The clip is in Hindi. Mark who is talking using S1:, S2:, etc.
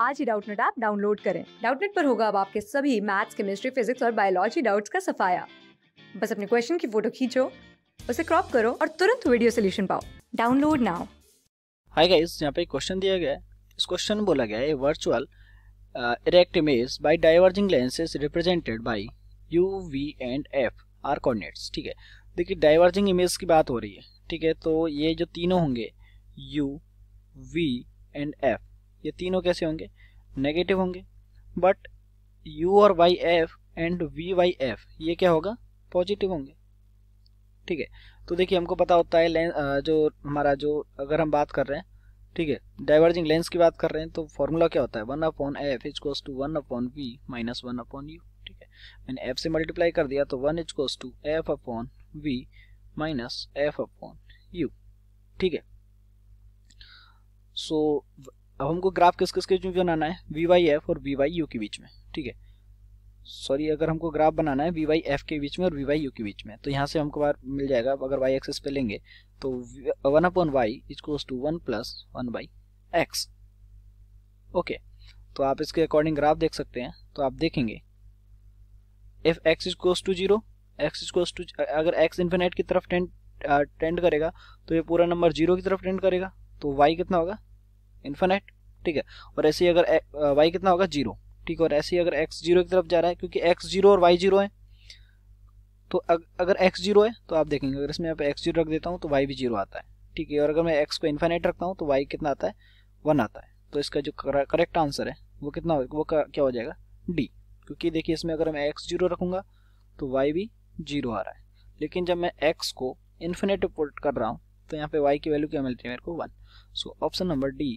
S1: आज ही डाउटनेट ऐप डाउनलोड करें डाउटनेट पर होगा अब आपके सभी मैथ्स केमिस्ट्री फिजिक्स और बायोलॉजी डाउट्स का सफाया बस अपने क्वेश्चन की फोटो खींचो उसे क्रॉप करो और तुरंत वीडियो सोल्यूशन पाओ डाउनलोड नाउ
S2: हाय गाइस यहाँ पे क्वेश्चन दिया गया है इस क्वेश्चन बोला गया है virtual erect image by diverging lenses represented by u v and f are coordinates ठीक है देखिए डाइवर्जिंग इमेज की बात हो रही है ठीक है तो ये जो तीनों होंगे यू वी एंड एफ ये तीनों कैसे होंगे नेगेटिव होंगे बट यू और y f and v y f ये क्या होगा पॉजिटिव होंगे ठीक है तो देखिए हमको पता होता है लेंस जो हमारा जो अगर हम बात कर रहे हैं ठीक है डाइवर्जिंग लेंस की बात कर रहे हैं तो फॉर्मूला क्या होता है वन अपॉन एफ इजकोस to one upon v minus one upon u ठीक है मैंने एफ से मल्टीप्लाई कर दिया तो वन इजकोस to f upon v minus f upon u ठीक है सो अब हमको ग्राफ किस किस के बीच में बनाना है वी वाई एफ और वी वाई यू के बीच में ठीक है सॉरी अगर हमको ग्राफ बनाना है वी वाई एफ के बीच में और वी वाई यू के बीच में तो यहाँ से हमको बार मिल जाएगा अगर वाई एक्सेस पे लेंगे तो वन अपॉन वाई इजकोस to one plus one by x okay तो आप इसके अकॉर्डिंग ग्राफ देख सकते हैं तो आप देखेंगे if x इजकोस to zero x इजकोस to अगर एक्स इन्फिनाइट की तरफ टेंड टेंड करेगा तो ये पूरा नंबर जीरो की तरफ टेंड करेगा तो वाई कितना होगा इन्फिनाइट ठीक है और ऐसे ही अगर वाई कितना होगा जीरो ठीक है और ऐसे ही अगर एक्स जीरो की तरफ जा रहा है क्योंकि एक्स जीरो और वाई जीरो है तो अगर एक्स जीरो है तो आप देखेंगे अगर इसमें आप एक्स जीरो रख देता हूँ तो वाई भी जीरो आता है ठीक है और अगर मैं एक्स को इन्फाइनाइट रखता हूँ तो वाई कितना आता है वन आता है तो इसका जो करेक्ट आंसर है वो कितना हो वो क्या हो जाएगा डी क्योंकि देखिए इसमें अगर मैं एक्स जीरो रखूंगा तो वाई भी जीरो आ रहा है लेकिन जब मैं एक्स को इन्फिनेट पुट कर रहा हूँ तो यहाँ पे वाई की वैल्यू क्या मिलती है मेरे को one so option number D